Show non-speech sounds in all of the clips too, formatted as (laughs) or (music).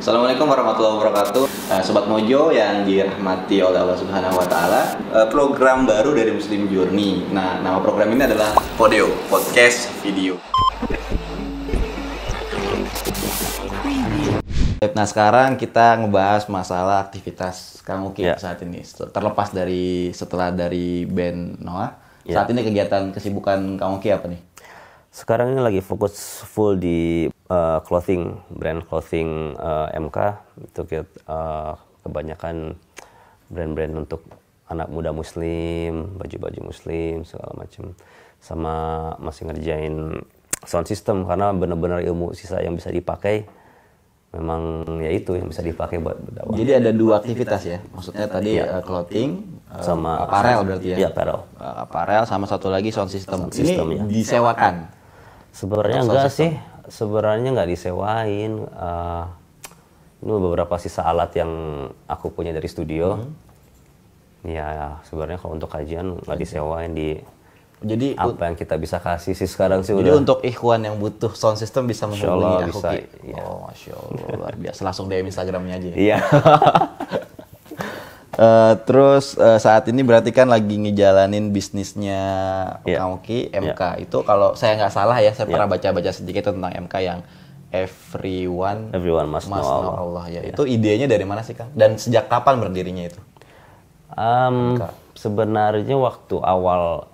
Assalamualaikum warahmatullahi wabarakatuh. Eh, Sobat Mojo yang dirahmati oleh Allah Subhanahu wa taala, eh, program baru dari Muslim Journey. Nah, nama program ini adalah Podio, podcast video. Nah sekarang kita ngebahas masalah aktivitas Kang Uki yeah. saat ini terlepas dari setelah dari band Noah yeah. saat ini kegiatan kesibukan Kang Uki apa nih? Sekarang ini lagi fokus full di uh, clothing brand clothing uh, eh, MK itu uh, kebanyakan brand-brand untuk anak muda muslim baju-baju muslim segala macam sama masih ngerjain sound system karena benar-benar ilmu sisa yang bisa dipakai memang ya itu yang bisa dipakai buat berdakwah. Jadi ada dua aktivitas ya. Maksudnya tadi ya. uh, clothing sama uh, aparel berarti ya. Iya, aparel. Uh, aparel sama satu lagi sound system. Sound system Ini ya. disewakan. Sebenarnya enggak sih sebenarnya nggak disewain uh, ini beberapa sisa alat yang aku punya dari studio hmm. ya sebenarnya kalau untuk kajian nggak disewain di jadi apa yang kita bisa kasih sih sekarang sih jadi udah. untuk ikhwan yang butuh sound system bisa menghubungi aku bisa, Ya. oh masya Allah luar biasa langsung DM Instagramnya aja ya. Iya. (laughs) Uh, terus uh, saat ini berarti kan lagi ngejalanin bisnisnya yeah. MK yeah. itu kalau saya nggak salah ya saya yeah. pernah baca-baca sedikit tentang MK yang everyone everyone must, must know, know Allah. Allah ya. Yeah. Itu idenya dari mana sih Kang? Dan sejak kapan berdirinya itu? Um, sebenarnya waktu awal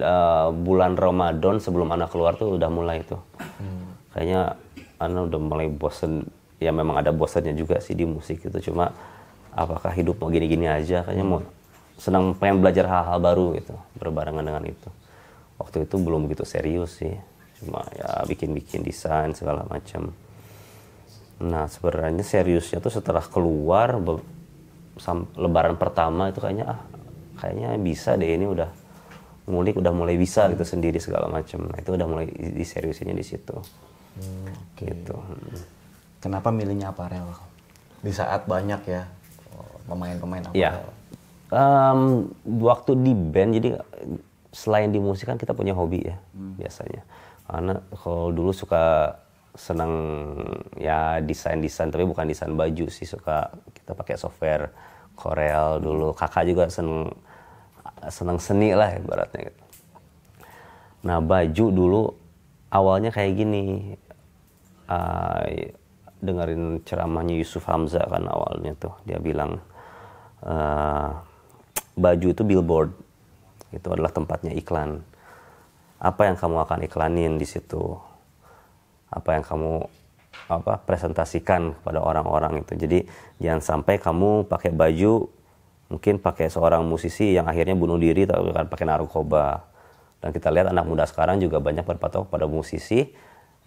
uh, bulan Ramadan sebelum anak keluar tuh udah mulai itu. Hmm. Kayaknya anak udah mulai bosen ya memang ada bosannya juga sih di musik itu cuma apakah hidup mau gini-gini aja kayaknya mau senang pengen belajar hal-hal baru gitu berbarengan dengan itu waktu itu belum begitu serius sih cuma ya bikin-bikin desain segala macam nah sebenarnya seriusnya tuh setelah keluar lebaran pertama itu kayaknya ah kayaknya bisa deh ini udah ngulik udah mulai bisa gitu sendiri segala macam nah itu udah mulai diseriusinnya di situ hmm, okay. gitu hmm. kenapa milihnya aparel di saat banyak ya pemain-pemain apa? Ya. Um, waktu di band jadi selain di musik kan kita punya hobi ya hmm. biasanya. Karena kalau dulu suka senang ya desain-desain tapi bukan desain baju sih suka kita pakai software Corel dulu. Kakak juga seneng seneng seni lah ibaratnya gitu. Nah baju dulu awalnya kayak gini. Uh, dengerin ceramahnya Yusuf Hamzah kan awalnya tuh dia bilang Eh, baju itu billboard itu adalah tempatnya iklan apa yang kamu akan iklanin di situ apa yang kamu apa presentasikan kepada orang-orang itu jadi jangan sampai kamu pakai baju mungkin pakai seorang musisi yang akhirnya bunuh diri atau pakai narkoba dan kita lihat anak muda sekarang juga banyak berpatok pada musisi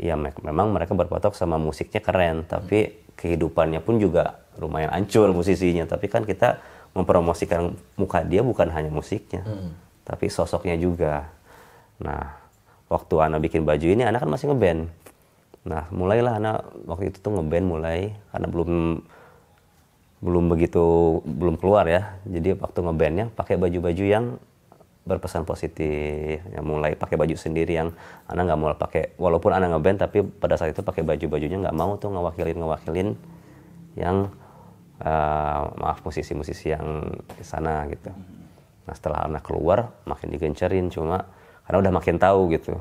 ya memang mereka berpatok sama musiknya keren tapi kehidupannya pun juga lumayan ancur musisinya tapi kan kita mempromosikan muka dia bukan hanya musiknya hmm. tapi sosoknya juga nah waktu Ana bikin baju ini Ana kan masih ngeband nah mulailah Ana waktu itu tuh ngeband mulai karena belum belum begitu belum keluar ya jadi waktu ngebandnya pakai baju-baju yang berpesan positif ya mulai pakai baju sendiri yang anak nggak mau pakai walaupun anak ngeband tapi pada saat itu pakai baju bajunya nggak mau tuh ngewakilin ngewakilin yang Eh, maaf musisi-musisi yang di sana gitu. Nah setelah anak keluar makin digencerin cuma karena udah makin tahu gitu.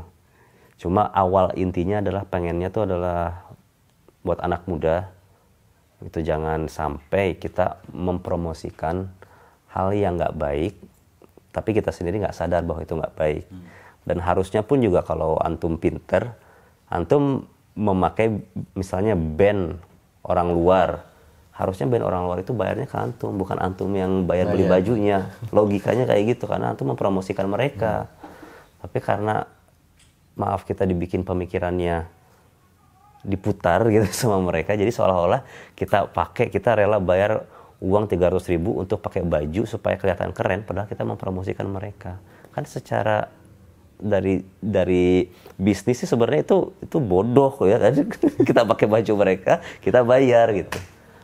Cuma awal intinya adalah pengennya tuh adalah buat anak muda itu jangan sampai kita mempromosikan hal yang nggak baik tapi kita sendiri nggak sadar bahwa itu nggak baik hmm. dan harusnya pun juga kalau antum pinter antum memakai misalnya band orang luar harusnya band orang luar itu bayarnya ke antum bukan antum yang bayar beli bajunya logikanya kayak gitu karena antum mempromosikan mereka hmm. tapi karena maaf kita dibikin pemikirannya diputar (laughs) gitu sama mereka jadi seolah-olah kita pakai kita rela bayar uang 300 ribu untuk pakai baju supaya kelihatan keren padahal kita mempromosikan mereka kan secara dari dari bisnis sih sebenarnya itu itu bodoh ya kan (laughs) kita pakai baju mereka kita bayar gitu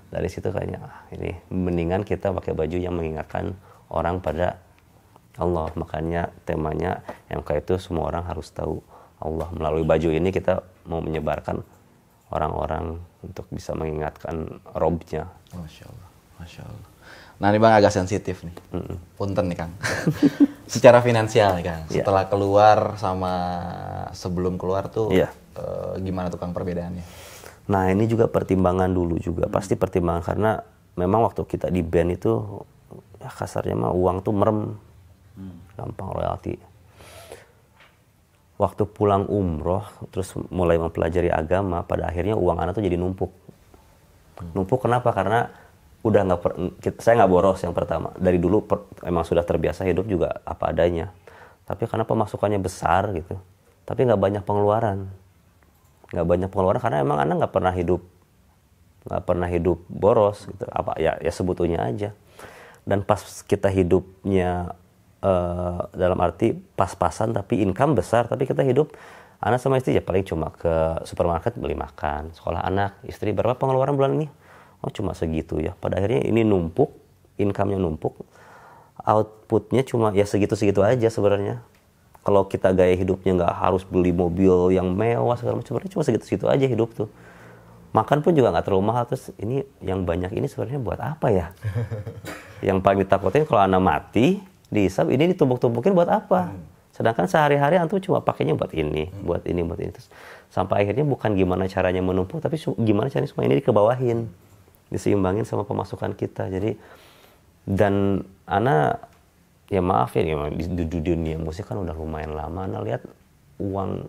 dari situ kayaknya ah, ini mendingan kita pakai baju yang mengingatkan orang pada Allah makanya temanya yang kayak itu semua orang harus tahu Allah melalui baju ini kita mau menyebarkan orang-orang untuk bisa mengingatkan robnya Masya Allah Masya Allah Nah ini bang agak sensitif nih, mm punten nih kang. (laughs) Secara finansial nih kang, yeah. setelah keluar sama sebelum keluar tuh yeah. eh, gimana tuh kang perbedaannya? Nah ini juga pertimbangan dulu juga hmm. pasti pertimbangan karena memang waktu kita di band itu ya kasarnya mah uang tuh merem hmm. gampang royalti. Waktu pulang umroh terus mulai mempelajari agama pada akhirnya uang anak tuh jadi numpuk. Hmm. Numpuk kenapa? Karena udah nggak saya nggak boros yang pertama dari dulu per, emang sudah terbiasa hidup juga apa adanya tapi karena pemasukannya besar gitu tapi nggak banyak pengeluaran nggak banyak pengeluaran karena emang anak nggak pernah hidup nggak pernah hidup boros gitu apa ya ya sebetulnya aja dan pas kita hidupnya uh, dalam arti pas-pasan tapi income besar tapi kita hidup anak sama istri ya paling cuma ke supermarket beli makan sekolah anak istri berapa pengeluaran bulan ini oh cuma segitu ya pada akhirnya ini numpuk income-nya numpuk outputnya cuma ya segitu-segitu aja sebenarnya kalau kita gaya hidupnya nggak harus beli mobil yang mewah segala macam sebenarnya cuma segitu-segitu aja hidup tuh makan pun juga nggak terlalu mahal terus ini yang banyak ini sebenarnya buat apa ya (laughs) yang paling ditakutin kalau anak mati dihisap ini ditumpuk-tumpukin buat apa hmm. sedangkan sehari-hari antum cuma pakainya buat ini hmm. buat ini buat ini terus sampai akhirnya bukan gimana caranya menumpuk tapi gimana caranya semua ini dikebawahin diseimbangin sama pemasukan kita jadi dan anak ya maaf ya gimana di, dunia musik kan udah lumayan lama anda lihat uang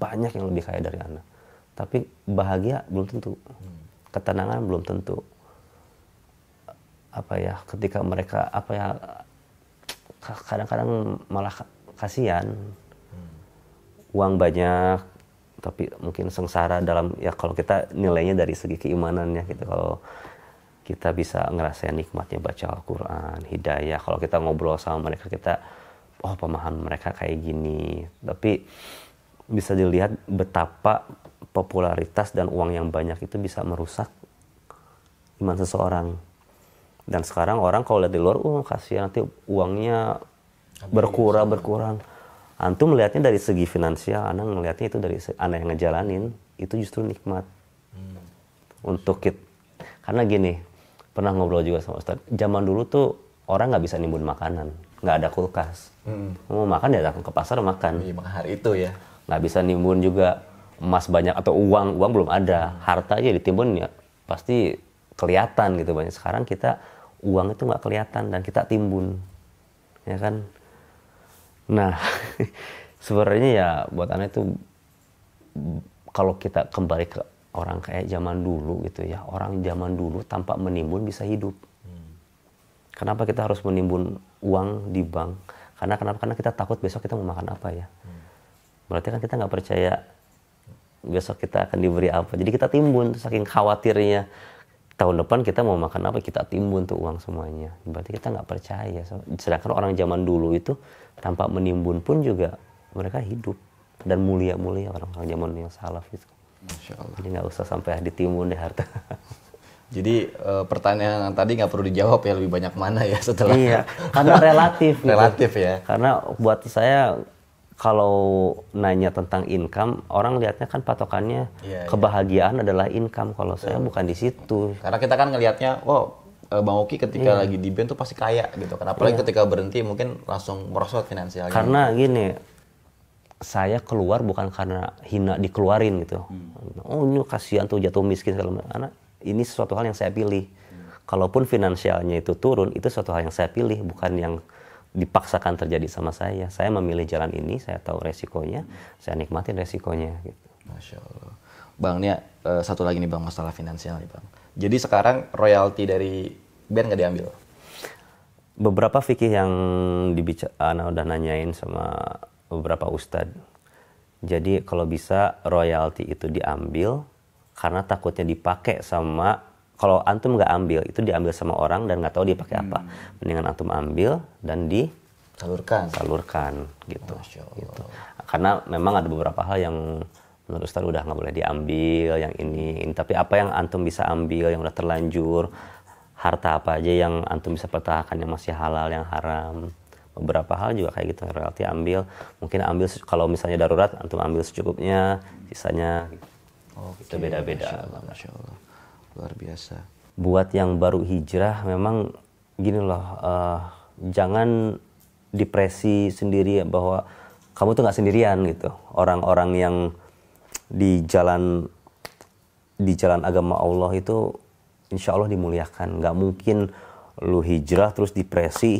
banyak yang lebih kaya dari anda tapi bahagia belum tentu ketenangan belum tentu apa ya ketika mereka apa ya kadang-kadang malah kasihan uang banyak tapi mungkin sengsara dalam ya kalau kita nilainya dari segi keimanannya gitu kalau kita bisa ngerasain nikmatnya baca Al-Quran, hidayah. Kalau kita ngobrol sama mereka, kita, oh pemahaman mereka kayak gini. Tapi bisa dilihat betapa popularitas dan uang yang banyak itu bisa merusak iman seseorang. Dan sekarang orang kalau lihat di luar, oh kasihan nanti uangnya berkurang berkurang. Antum melihatnya dari segi finansial, anak melihatnya itu dari anak yang ngejalanin itu justru nikmat. Hmm. Untuk kita, karena gini, pernah ngobrol juga sama Ustadz zaman dulu tuh orang nggak bisa nimbun makanan nggak ada kulkas hmm. mau makan ya datang ke pasar makan iya, makan hari itu ya nggak bisa nimbun juga emas banyak atau uang uang belum ada harta aja ditimbun ya pasti kelihatan gitu banyak sekarang kita uang itu nggak kelihatan dan kita timbun ya kan nah (laughs) sebenarnya ya buat anak itu kalau kita kembali ke orang kayak zaman dulu gitu ya orang zaman dulu tanpa menimbun bisa hidup kenapa kita harus menimbun uang di bank karena kenapa karena kita takut besok kita mau makan apa ya berarti kan kita nggak percaya besok kita akan diberi apa jadi kita timbun saking khawatirnya tahun depan kita mau makan apa kita timbun tuh uang semuanya berarti kita nggak percaya sedangkan orang zaman dulu itu tanpa menimbun pun juga mereka hidup dan mulia-mulia orang-orang zaman yang salaf itu Masya Allah. Jadi nggak usah sampai ditimbun deh harta. (laughs) Jadi e, pertanyaan yang tadi nggak perlu dijawab ya lebih banyak mana ya setelah. Iya, karena (laughs) relatif. gitu. Relatif ya. Karena buat saya kalau nanya tentang income, orang lihatnya kan patokannya iya, iya, kebahagiaan adalah income. Kalau saya bukan di situ. Karena kita kan ngelihatnya, oh eh, Bang Oki ketika iya. lagi di band tuh pasti kaya gitu kan. Apalagi iya. ketika berhenti mungkin langsung merosot finansialnya. Karena gini, saya keluar bukan karena hina dikeluarin gitu. Hmm. Oh ini kasihan tuh jatuh miskin segala macam. Anak ini sesuatu hal yang saya pilih. Hmm. Kalaupun finansialnya itu turun, itu sesuatu hal yang saya pilih, bukan yang dipaksakan terjadi sama saya. Saya memilih jalan ini, saya tahu resikonya, hmm. saya nikmatin resikonya. Gitu. Masya Allah. Bang, ini uh, satu lagi nih bang masalah finansial nih bang. Jadi sekarang royalti dari band nggak diambil? Beberapa fikih yang dibicara, Ana ah, udah nanyain sama beberapa ustadz. Jadi kalau bisa royalti itu diambil karena takutnya dipakai sama kalau antum nggak ambil itu diambil sama orang dan nggak tahu dia pakai hmm. apa. Mendingan antum ambil dan di salurkan salurkan gitu, gitu. karena memang ada beberapa hal yang menurut Ustaz udah nggak boleh diambil yang ini, ini tapi apa yang antum bisa ambil yang udah terlanjur harta apa aja yang antum bisa pertahankan yang masih halal yang haram beberapa hal juga kayak gitu royalti ambil mungkin ambil kalau misalnya darurat antum ambil secukupnya sisanya okay. Oh, gitu itu ya. beda-beda Masya Allah, Masya Allah. luar biasa buat yang baru hijrah memang gini loh uh, jangan depresi sendiri ya bahwa kamu tuh nggak sendirian gitu orang-orang yang di jalan di jalan agama Allah itu insya Allah dimuliakan nggak mungkin lu hijrah terus depresi